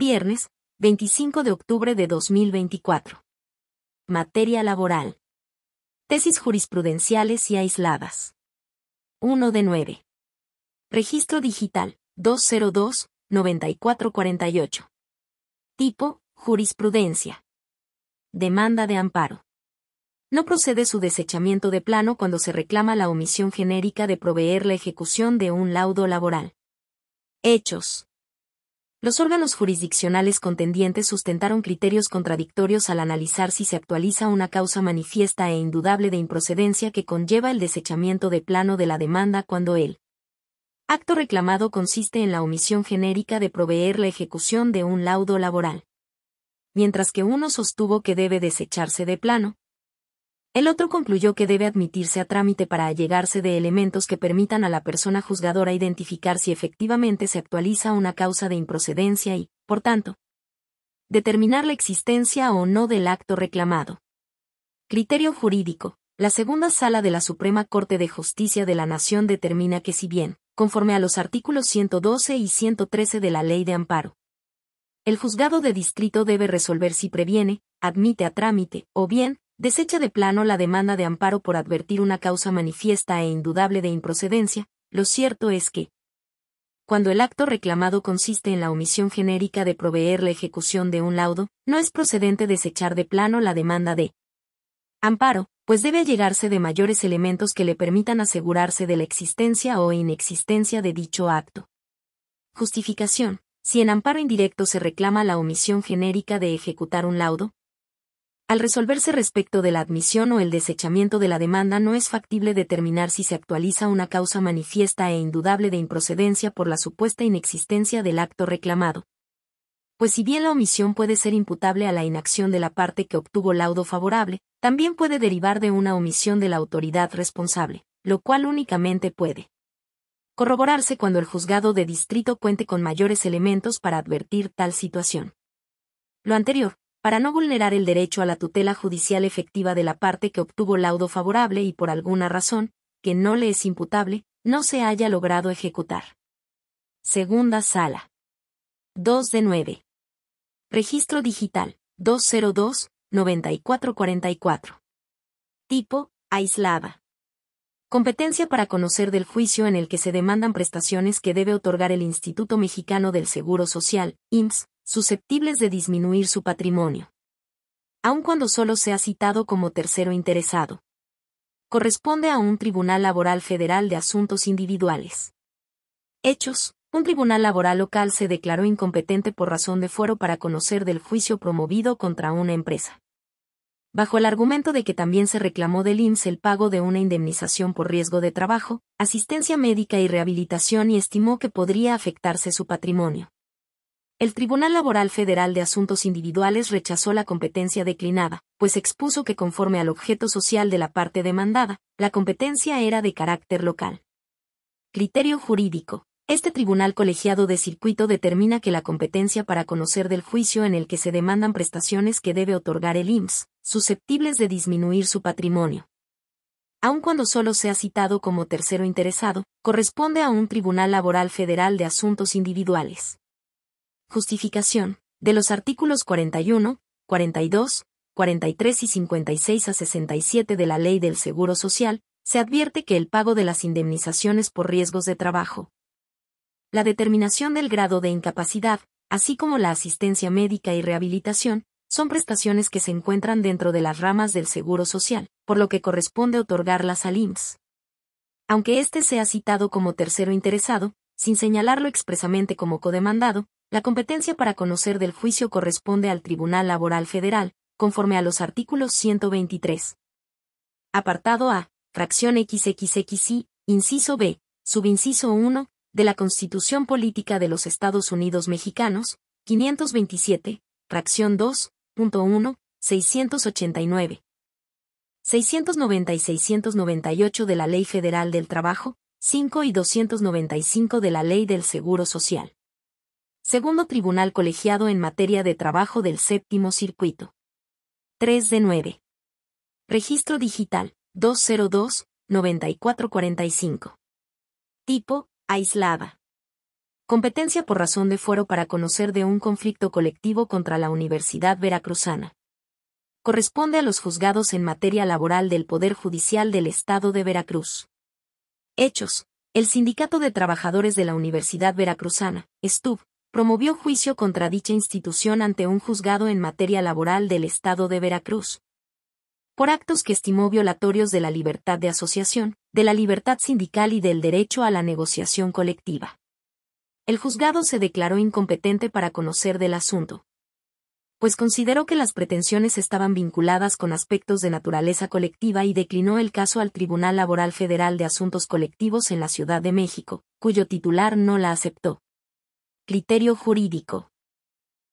Viernes, 25 de octubre de 2024. Materia laboral. Tesis jurisprudenciales y aisladas. 1 de 9. Registro digital 202-9448. Tipo, jurisprudencia. Demanda de amparo. No procede su desechamiento de plano cuando se reclama la omisión genérica de proveer la ejecución de un laudo laboral. Hechos. Los órganos jurisdiccionales contendientes sustentaron criterios contradictorios al analizar si se actualiza una causa manifiesta e indudable de improcedencia que conlleva el desechamiento de plano de la demanda cuando el acto reclamado consiste en la omisión genérica de proveer la ejecución de un laudo laboral. Mientras que uno sostuvo que debe desecharse de plano, el otro concluyó que debe admitirse a trámite para allegarse de elementos que permitan a la persona juzgadora identificar si efectivamente se actualiza una causa de improcedencia y, por tanto, determinar la existencia o no del acto reclamado. Criterio jurídico. La segunda sala de la Suprema Corte de Justicia de la Nación determina que si bien, conforme a los artículos 112 y 113 de la Ley de Amparo, el juzgado de distrito debe resolver si previene, admite a trámite, o bien, desecha de plano la demanda de amparo por advertir una causa manifiesta e indudable de improcedencia, lo cierto es que, cuando el acto reclamado consiste en la omisión genérica de proveer la ejecución de un laudo, no es procedente desechar de plano la demanda de amparo, pues debe allegarse de mayores elementos que le permitan asegurarse de la existencia o inexistencia de dicho acto. Justificación. Si en amparo indirecto se reclama la omisión genérica de ejecutar un laudo, al resolverse respecto de la admisión o el desechamiento de la demanda no es factible determinar si se actualiza una causa manifiesta e indudable de improcedencia por la supuesta inexistencia del acto reclamado. Pues si bien la omisión puede ser imputable a la inacción de la parte que obtuvo laudo favorable, también puede derivar de una omisión de la autoridad responsable, lo cual únicamente puede corroborarse cuando el juzgado de distrito cuente con mayores elementos para advertir tal situación. Lo anterior, para no vulnerar el derecho a la tutela judicial efectiva de la parte que obtuvo laudo favorable y por alguna razón, que no le es imputable, no se haya logrado ejecutar. Segunda sala. 2 de 9. Registro digital 202-9444. Tipo, aislada. Competencia para conocer del juicio en el que se demandan prestaciones que debe otorgar el Instituto Mexicano del Seguro Social, IMSS, susceptibles de disminuir su patrimonio. Aun cuando solo sea citado como tercero interesado. Corresponde a un Tribunal Laboral Federal de Asuntos Individuales. Hechos. Un tribunal laboral local se declaró incompetente por razón de fuero para conocer del juicio promovido contra una empresa. Bajo el argumento de que también se reclamó del IMSS el pago de una indemnización por riesgo de trabajo, asistencia médica y rehabilitación y estimó que podría afectarse su patrimonio. El Tribunal Laboral Federal de Asuntos Individuales rechazó la competencia declinada, pues expuso que conforme al objeto social de la parte demandada, la competencia era de carácter local. Criterio jurídico. Este tribunal colegiado de circuito determina que la competencia para conocer del juicio en el que se demandan prestaciones que debe otorgar el IMSS, susceptibles de disminuir su patrimonio, aun cuando solo sea citado como tercero interesado, corresponde a un Tribunal Laboral Federal de Asuntos Individuales. Justificación. De los artículos 41, 42, 43 y 56 a 67 de la Ley del Seguro Social, se advierte que el pago de las indemnizaciones por riesgos de trabajo, la determinación del grado de incapacidad, así como la asistencia médica y rehabilitación, son prestaciones que se encuentran dentro de las ramas del Seguro Social, por lo que corresponde otorgarlas al IMSS. Aunque éste sea citado como tercero interesado, sin señalarlo expresamente como codemandado, la competencia para conocer del juicio corresponde al Tribunal Laboral Federal, conforme a los artículos 123. Apartado A, fracción XXXI, inciso B, subinciso 1, de la Constitución Política de los Estados Unidos Mexicanos, 527, fracción 2.1, 689. 690 y 698 de la Ley Federal del Trabajo, 5 y 295 de la Ley del Seguro Social. Segundo Tribunal Colegiado en materia de trabajo del séptimo circuito. 3 de 9. Registro digital 202-9445. Tipo, aislada. Competencia por razón de fuero para conocer de un conflicto colectivo contra la Universidad Veracruzana. Corresponde a los juzgados en materia laboral del Poder Judicial del Estado de Veracruz. Hechos. El Sindicato de Trabajadores de la Universidad Veracruzana, STUB, promovió juicio contra dicha institución ante un juzgado en materia laboral del Estado de Veracruz. Por actos que estimó violatorios de la libertad de asociación, de la libertad sindical y del derecho a la negociación colectiva. El juzgado se declaró incompetente para conocer del asunto, pues consideró que las pretensiones estaban vinculadas con aspectos de naturaleza colectiva y declinó el caso al Tribunal Laboral Federal de Asuntos Colectivos en la Ciudad de México, cuyo titular no la aceptó. Criterio jurídico.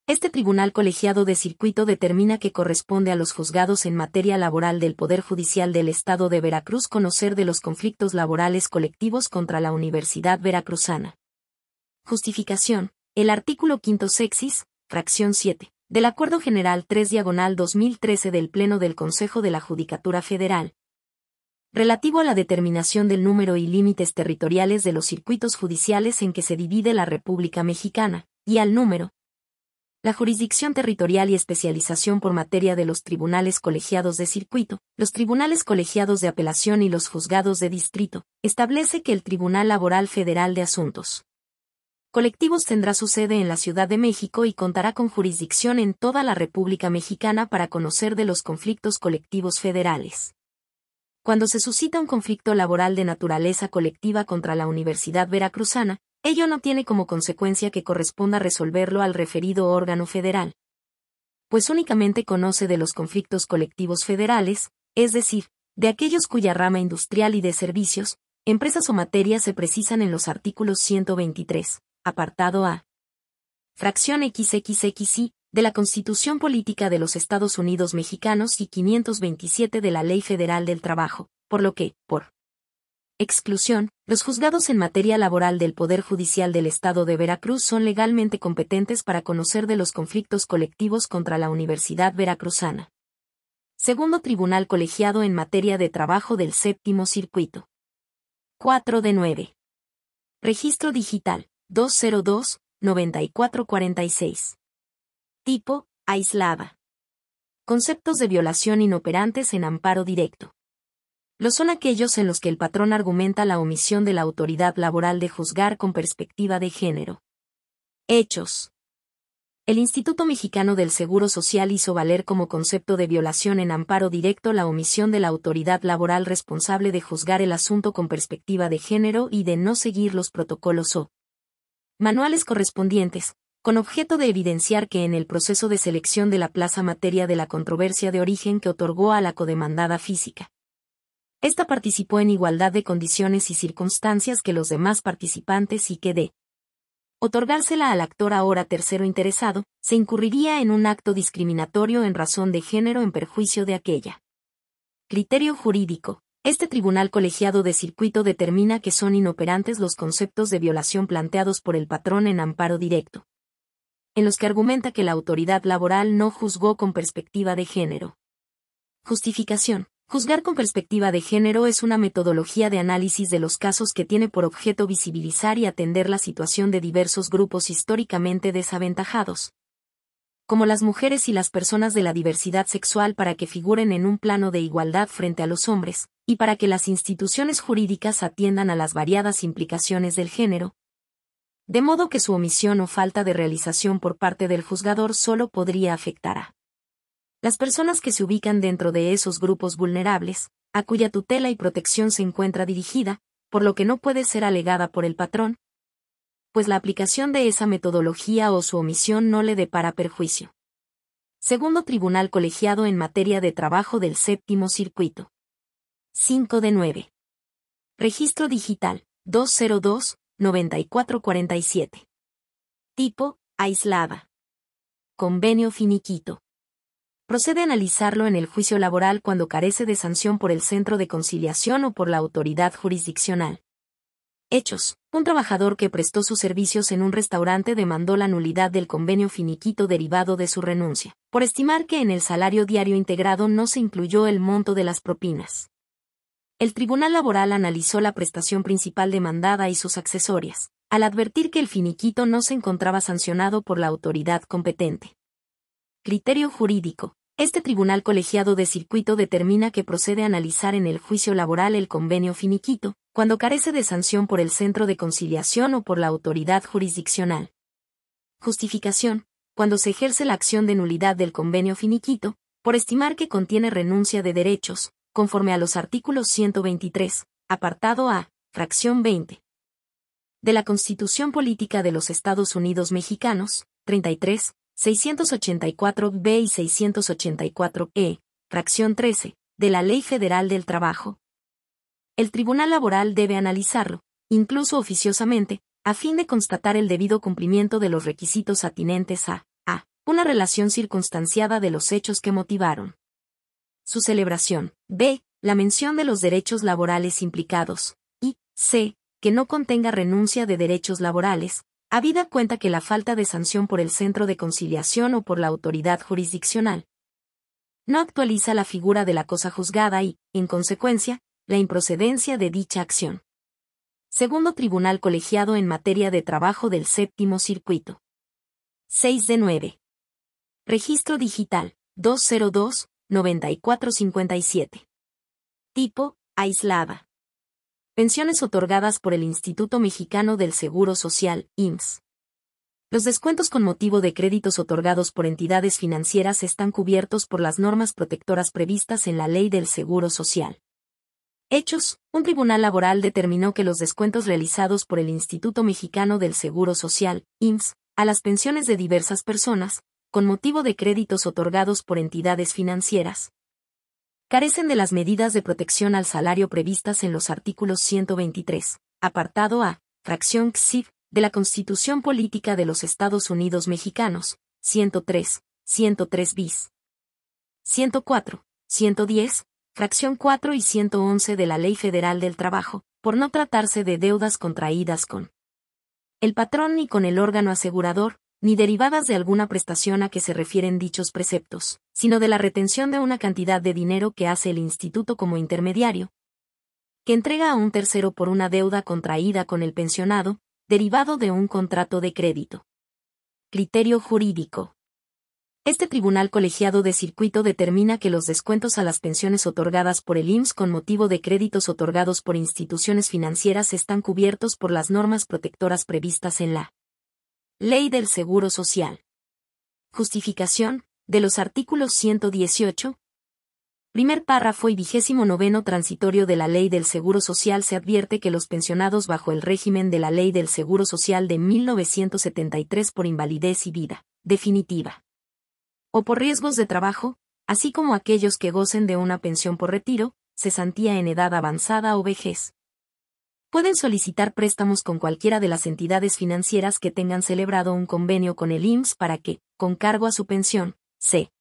Este tribunal colegiado de circuito determina que corresponde a los juzgados en materia laboral del Poder Judicial del Estado de Veracruz conocer de los conflictos laborales colectivos contra la Universidad Veracruzana. Justificación. El artículo 5 sexis, fracción 7 del Acuerdo General 3 Diagonal 2013 del Pleno del Consejo de la Judicatura Federal, relativo a la determinación del número y límites territoriales de los circuitos judiciales en que se divide la República Mexicana, y al número, la jurisdicción territorial y especialización por materia de los tribunales colegiados de circuito, los tribunales colegiados de apelación y los juzgados de distrito, establece que el Tribunal Laboral Federal de Asuntos Colectivos tendrá su sede en la Ciudad de México y contará con jurisdicción en toda la República Mexicana para conocer de los conflictos colectivos federales. Cuando se suscita un conflicto laboral de naturaleza colectiva contra la Universidad Veracruzana, ello no tiene como consecuencia que corresponda resolverlo al referido órgano federal, pues únicamente conoce de los conflictos colectivos federales, es decir, de aquellos cuya rama industrial y de servicios, empresas o materias se precisan en los artículos 123, apartado A. Fracción XXXI de la Constitución Política de los Estados Unidos Mexicanos y 527 de la Ley Federal del Trabajo, por lo que, por exclusión, los juzgados en materia laboral del Poder Judicial del Estado de Veracruz son legalmente competentes para conocer de los conflictos colectivos contra la Universidad Veracruzana. Segundo Tribunal Colegiado en materia de trabajo del Séptimo Circuito. 4 de 9. Registro digital. 202-9446. Tipo, aislada. Conceptos de violación inoperantes en amparo directo. Lo son aquellos en los que el patrón argumenta la omisión de la autoridad laboral de juzgar con perspectiva de género. Hechos. El Instituto Mexicano del Seguro Social hizo valer como concepto de violación en amparo directo la omisión de la autoridad laboral responsable de juzgar el asunto con perspectiva de género y de no seguir los protocolos o Manuales correspondientes, con objeto de evidenciar que en el proceso de selección de la plaza materia de la controversia de origen que otorgó a la codemandada física. Esta participó en igualdad de condiciones y circunstancias que los demás participantes y que de otorgársela al actor ahora tercero interesado, se incurriría en un acto discriminatorio en razón de género en perjuicio de aquella. Criterio jurídico. Este tribunal colegiado de circuito determina que son inoperantes los conceptos de violación planteados por el patrón en amparo directo, en los que argumenta que la autoridad laboral no juzgó con perspectiva de género. Justificación. Juzgar con perspectiva de género es una metodología de análisis de los casos que tiene por objeto visibilizar y atender la situación de diversos grupos históricamente desaventajados, como las mujeres y las personas de la diversidad sexual para que figuren en un plano de igualdad frente a los hombres, y para que las instituciones jurídicas atiendan a las variadas implicaciones del género, de modo que su omisión o falta de realización por parte del juzgador solo podría afectar a las personas que se ubican dentro de esos grupos vulnerables, a cuya tutela y protección se encuentra dirigida, por lo que no puede ser alegada por el patrón, pues la aplicación de esa metodología o su omisión no le depara perjuicio. Segundo Tribunal Colegiado en materia de trabajo del séptimo circuito. 5 de 9. Registro digital 202-9447. Tipo, aislada. Convenio finiquito. Procede a analizarlo en el juicio laboral cuando carece de sanción por el centro de conciliación o por la autoridad jurisdiccional. Hechos. Un trabajador que prestó sus servicios en un restaurante demandó la nulidad del convenio finiquito derivado de su renuncia, por estimar que en el salario diario integrado no se incluyó el monto de las propinas el Tribunal Laboral analizó la prestación principal demandada y sus accesorias, al advertir que el finiquito no se encontraba sancionado por la autoridad competente. Criterio jurídico. Este tribunal colegiado de circuito determina que procede a analizar en el juicio laboral el convenio finiquito, cuando carece de sanción por el centro de conciliación o por la autoridad jurisdiccional. Justificación. Cuando se ejerce la acción de nulidad del convenio finiquito, por estimar que contiene renuncia de derechos, conforme a los artículos 123, apartado A, fracción 20. De la Constitución Política de los Estados Unidos Mexicanos, 33, 684b y 684e, fracción 13, de la Ley Federal del Trabajo. El Tribunal Laboral debe analizarlo, incluso oficiosamente, a fin de constatar el debido cumplimiento de los requisitos atinentes a, a, una relación circunstanciada de los hechos que motivaron su celebración, b. la mención de los derechos laborales implicados, y c. que no contenga renuncia de derechos laborales, habida cuenta que la falta de sanción por el centro de conciliación o por la autoridad jurisdiccional no actualiza la figura de la cosa juzgada y, en consecuencia, la improcedencia de dicha acción. Segundo Tribunal Colegiado en materia de trabajo del séptimo circuito. 6 de 9. Registro digital 202 9457. Tipo, aislada. Pensiones otorgadas por el Instituto Mexicano del Seguro Social, IMSS. Los descuentos con motivo de créditos otorgados por entidades financieras están cubiertos por las normas protectoras previstas en la Ley del Seguro Social. Hechos, un tribunal laboral determinó que los descuentos realizados por el Instituto Mexicano del Seguro Social, IMSS, a las pensiones de diversas personas, con motivo de créditos otorgados por entidades financieras. Carecen de las medidas de protección al salario previstas en los artículos 123, apartado A, fracción XIV, de la Constitución Política de los Estados Unidos Mexicanos, 103, 103 bis. 104, 110, fracción 4 y 111 de la Ley Federal del Trabajo, por no tratarse de deudas contraídas con el patrón ni con el órgano asegurador, ni derivadas de alguna prestación a que se refieren dichos preceptos, sino de la retención de una cantidad de dinero que hace el instituto como intermediario, que entrega a un tercero por una deuda contraída con el pensionado, derivado de un contrato de crédito. Criterio jurídico. Este tribunal colegiado de circuito determina que los descuentos a las pensiones otorgadas por el IMSS con motivo de créditos otorgados por instituciones financieras están cubiertos por las normas protectoras previstas en la Ley del Seguro Social. Justificación, de los artículos 118, primer párrafo y vigésimo noveno transitorio de la Ley del Seguro Social se advierte que los pensionados bajo el régimen de la Ley del Seguro Social de 1973 por invalidez y vida, definitiva, o por riesgos de trabajo, así como aquellos que gocen de una pensión por retiro, se cesantía en edad avanzada o vejez, pueden solicitar préstamos con cualquiera de las entidades financieras que tengan celebrado un convenio con el IMSS para que, con cargo a su pensión, se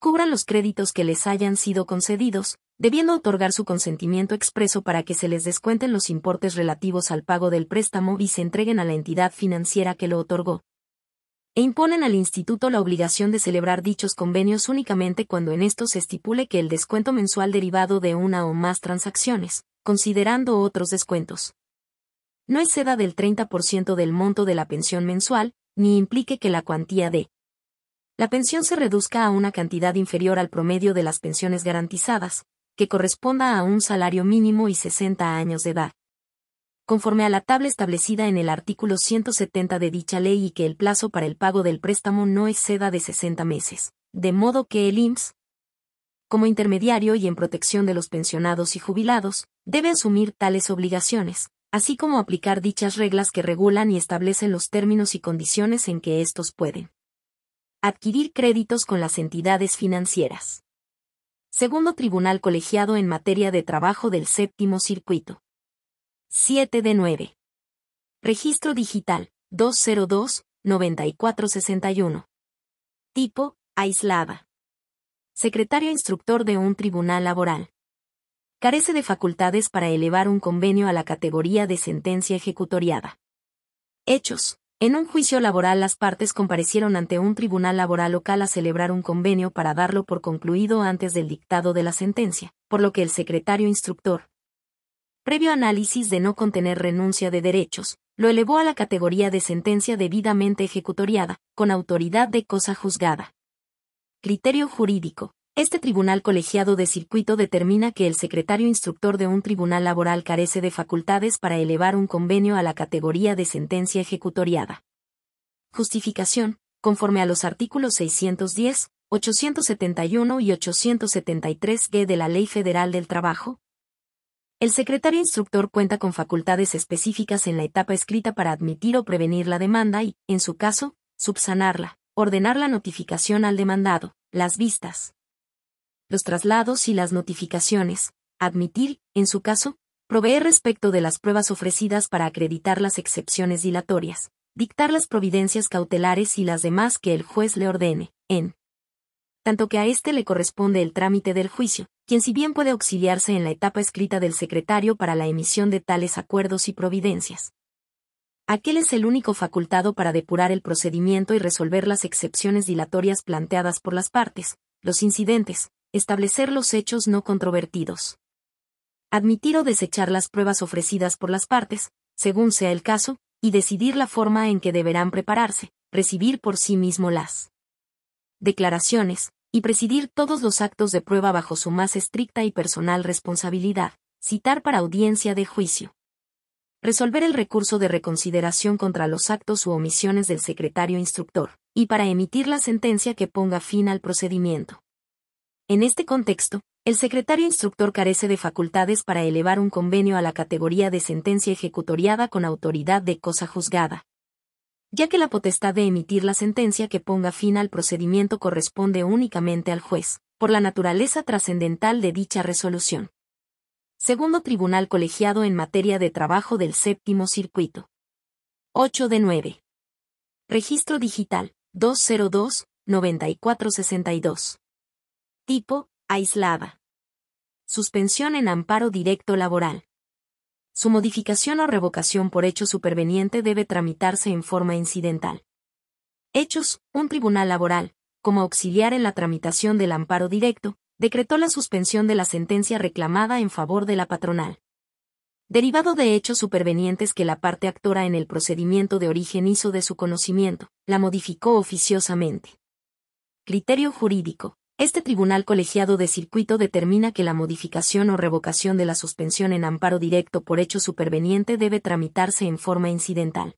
cubran los créditos que les hayan sido concedidos, debiendo otorgar su consentimiento expreso para que se les descuenten los importes relativos al pago del préstamo y se entreguen a la entidad financiera que lo otorgó. E imponen al instituto la obligación de celebrar dichos convenios únicamente cuando en estos se estipule que el descuento mensual derivado de una o más transacciones considerando otros descuentos. No exceda del 30% del monto de la pensión mensual, ni implique que la cuantía de la pensión se reduzca a una cantidad inferior al promedio de las pensiones garantizadas, que corresponda a un salario mínimo y 60 años de edad. Conforme a la tabla establecida en el artículo 170 de dicha ley y que el plazo para el pago del préstamo no exceda de 60 meses. De modo que el IMSS como intermediario y en protección de los pensionados y jubilados, debe asumir tales obligaciones, así como aplicar dichas reglas que regulan y establecen los términos y condiciones en que estos pueden adquirir créditos con las entidades financieras. Segundo Tribunal Colegiado en materia de trabajo del séptimo circuito. 7 de 9. Registro digital 202-9461. Tipo, aislada secretario instructor de un tribunal laboral. Carece de facultades para elevar un convenio a la categoría de sentencia ejecutoriada. Hechos. En un juicio laboral las partes comparecieron ante un tribunal laboral local a celebrar un convenio para darlo por concluido antes del dictado de la sentencia, por lo que el secretario instructor, previo análisis de no contener renuncia de derechos, lo elevó a la categoría de sentencia debidamente ejecutoriada, con autoridad de cosa juzgada. Criterio jurídico. Este tribunal colegiado de circuito determina que el secretario instructor de un tribunal laboral carece de facultades para elevar un convenio a la categoría de sentencia ejecutoriada. Justificación. Conforme a los artículos 610, 871 y 873 G de la Ley Federal del Trabajo, el secretario instructor cuenta con facultades específicas en la etapa escrita para admitir o prevenir la demanda y, en su caso, subsanarla ordenar la notificación al demandado, las vistas, los traslados y las notificaciones, admitir, en su caso, proveer respecto de las pruebas ofrecidas para acreditar las excepciones dilatorias, dictar las providencias cautelares y las demás que el juez le ordene, en tanto que a éste le corresponde el trámite del juicio, quien si bien puede auxiliarse en la etapa escrita del secretario para la emisión de tales acuerdos y providencias, Aquel es el único facultado para depurar el procedimiento y resolver las excepciones dilatorias planteadas por las partes, los incidentes, establecer los hechos no controvertidos. Admitir o desechar las pruebas ofrecidas por las partes, según sea el caso, y decidir la forma en que deberán prepararse, recibir por sí mismo las declaraciones, y presidir todos los actos de prueba bajo su más estricta y personal responsabilidad, citar para audiencia de juicio resolver el recurso de reconsideración contra los actos u omisiones del secretario instructor, y para emitir la sentencia que ponga fin al procedimiento. En este contexto, el secretario instructor carece de facultades para elevar un convenio a la categoría de sentencia ejecutoriada con autoridad de cosa juzgada, ya que la potestad de emitir la sentencia que ponga fin al procedimiento corresponde únicamente al juez, por la naturaleza trascendental de dicha resolución. Segundo Tribunal Colegiado en materia de trabajo del séptimo circuito. 8 de 9. Registro digital 202-9462. Tipo, aislada. Suspensión en amparo directo laboral. Su modificación o revocación por hecho superveniente debe tramitarse en forma incidental. Hechos, un tribunal laboral, como auxiliar en la tramitación del amparo directo, decretó la suspensión de la sentencia reclamada en favor de la patronal. Derivado de hechos supervenientes que la parte actora en el procedimiento de origen hizo de su conocimiento, la modificó oficiosamente. Criterio jurídico. Este tribunal colegiado de circuito determina que la modificación o revocación de la suspensión en amparo directo por hecho superveniente debe tramitarse en forma incidental.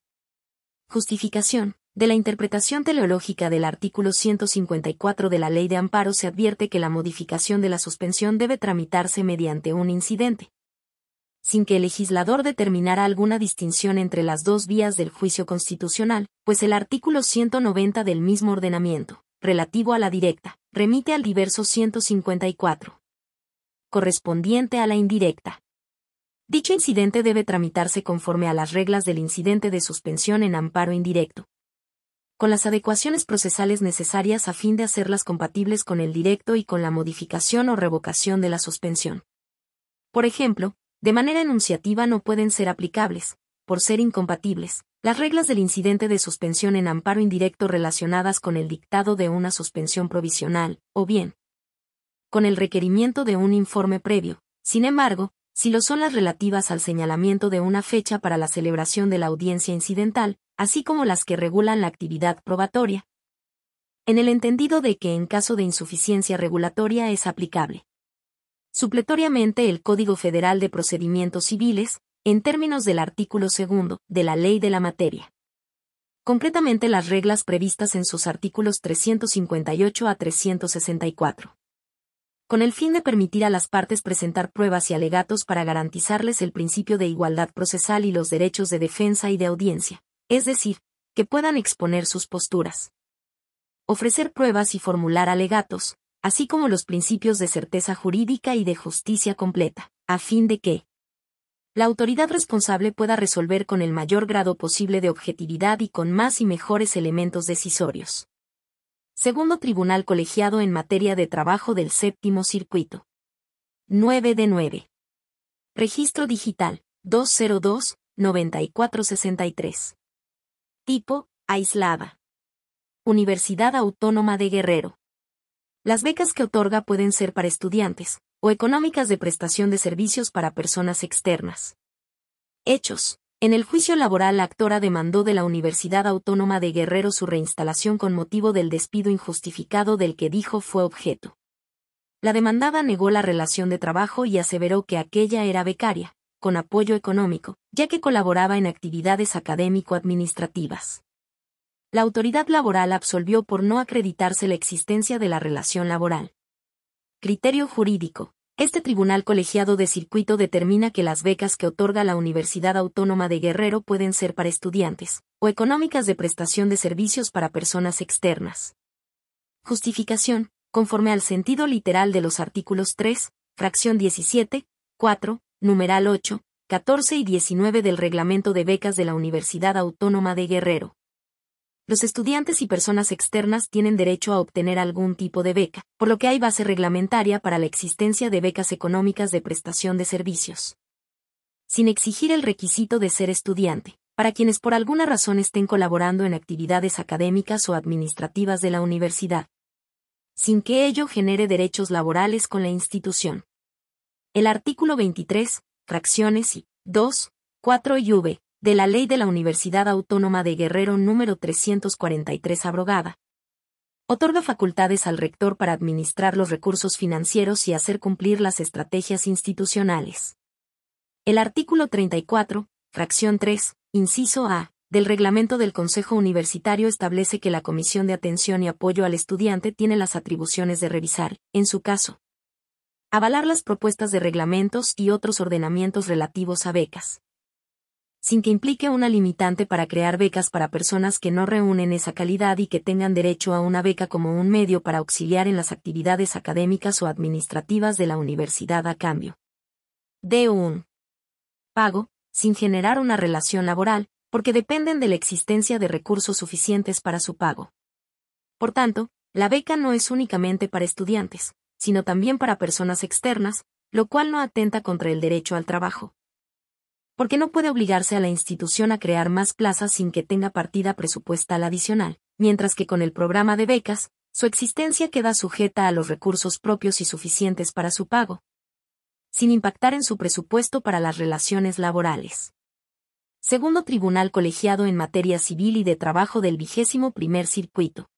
Justificación. De la interpretación teleológica del artículo 154 de la Ley de Amparo se advierte que la modificación de la suspensión debe tramitarse mediante un incidente, sin que el legislador determinara alguna distinción entre las dos vías del juicio constitucional, pues el artículo 190 del mismo ordenamiento, relativo a la directa, remite al diverso 154, correspondiente a la indirecta. Dicho incidente debe tramitarse conforme a las reglas del incidente de suspensión en amparo indirecto, con las adecuaciones procesales necesarias a fin de hacerlas compatibles con el directo y con la modificación o revocación de la suspensión. Por ejemplo, de manera enunciativa no pueden ser aplicables, por ser incompatibles, las reglas del incidente de suspensión en amparo indirecto relacionadas con el dictado de una suspensión provisional, o bien, con el requerimiento de un informe previo. Sin embargo, si lo son las relativas al señalamiento de una fecha para la celebración de la audiencia incidental, así como las que regulan la actividad probatoria, en el entendido de que en caso de insuficiencia regulatoria es aplicable. Supletoriamente el Código Federal de Procedimientos Civiles, en términos del artículo segundo de la Ley de la Materia. Concretamente las reglas previstas en sus artículos 358 a 364 con el fin de permitir a las partes presentar pruebas y alegatos para garantizarles el principio de igualdad procesal y los derechos de defensa y de audiencia, es decir, que puedan exponer sus posturas. Ofrecer pruebas y formular alegatos, así como los principios de certeza jurídica y de justicia completa, a fin de que la autoridad responsable pueda resolver con el mayor grado posible de objetividad y con más y mejores elementos decisorios. Segundo Tribunal Colegiado en materia de trabajo del Séptimo Circuito. 9 de 9. Registro digital 202-9463. Tipo, aislada. Universidad Autónoma de Guerrero. Las becas que otorga pueden ser para estudiantes, o económicas de prestación de servicios para personas externas. Hechos. En el juicio laboral la actora demandó de la Universidad Autónoma de Guerrero su reinstalación con motivo del despido injustificado del que dijo fue objeto. La demandada negó la relación de trabajo y aseveró que aquella era becaria, con apoyo económico, ya que colaboraba en actividades académico-administrativas. La autoridad laboral absolvió por no acreditarse la existencia de la relación laboral. Criterio jurídico. Este tribunal colegiado de circuito determina que las becas que otorga la Universidad Autónoma de Guerrero pueden ser para estudiantes, o económicas de prestación de servicios para personas externas. Justificación, conforme al sentido literal de los artículos 3, fracción 17, 4, numeral 8, 14 y 19 del Reglamento de Becas de la Universidad Autónoma de Guerrero los estudiantes y personas externas tienen derecho a obtener algún tipo de beca, por lo que hay base reglamentaria para la existencia de becas económicas de prestación de servicios. Sin exigir el requisito de ser estudiante, para quienes por alguna razón estén colaborando en actividades académicas o administrativas de la universidad, sin que ello genere derechos laborales con la institución. El artículo 23, fracciones y 2, 4 y v, de la Ley de la Universidad Autónoma de Guerrero número 343 abrogada. Otorga facultades al rector para administrar los recursos financieros y hacer cumplir las estrategias institucionales. El artículo 34, fracción 3, inciso A, del reglamento del Consejo Universitario establece que la Comisión de Atención y Apoyo al Estudiante tiene las atribuciones de revisar, en su caso, avalar las propuestas de reglamentos y otros ordenamientos relativos a becas, sin que implique una limitante para crear becas para personas que no reúnen esa calidad y que tengan derecho a una beca como un medio para auxiliar en las actividades académicas o administrativas de la universidad a cambio. De un pago, sin generar una relación laboral, porque dependen de la existencia de recursos suficientes para su pago. Por tanto, la beca no es únicamente para estudiantes, sino también para personas externas, lo cual no atenta contra el derecho al trabajo porque no puede obligarse a la institución a crear más plazas sin que tenga partida presupuestal adicional, mientras que con el programa de becas, su existencia queda sujeta a los recursos propios y suficientes para su pago, sin impactar en su presupuesto para las relaciones laborales. Segundo Tribunal Colegiado en Materia Civil y de Trabajo del vigésimo primer circuito.